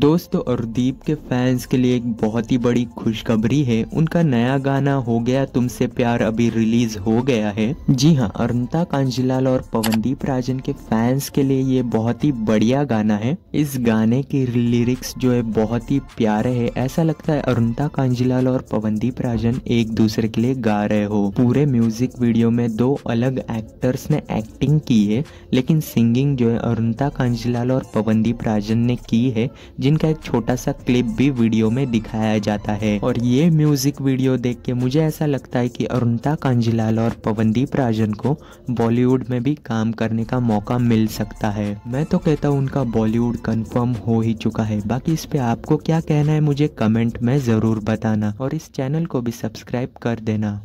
दोस्तों और दीप के फैंस के लिए एक बहुत ही बड़ी खुशखबरी है उनका नया गाना हो गया तुमसे प्यार अभी रिलीज हो गया है जी हाँ अरुणता कांजीलाल और पवनदीप राजन के फैंस के लिए ये बहुत ही बढ़िया गाना है इस गाने की लिरिक्स जो है बहुत ही प्यारे है ऐसा लगता है अरुणता कांजीलाल और पवनदीप राजन एक दूसरे के लिए गा रहे हो पूरे म्यूजिक वीडियो में दो अलग एक्टर्स ने एक्टिंग की है लेकिन सिंगिंग जो है अरुणता कांजीलाल और पवनदीप राजन ने की है जिनका एक छोटा सा क्लिप भी वीडियो में दिखाया जाता है और ये म्यूजिक वीडियो देख के मुझे ऐसा लगता है कि अरुणता कांजीलाल और पवनदीप राजन को बॉलीवुड में भी काम करने का मौका मिल सकता है मैं तो कहता हूँ उनका बॉलीवुड कंफर्म हो ही चुका है बाकी इस पे आपको क्या कहना है मुझे कमेंट में ज़रूर बताना और इस चैनल को भी सब्सक्राइब कर देना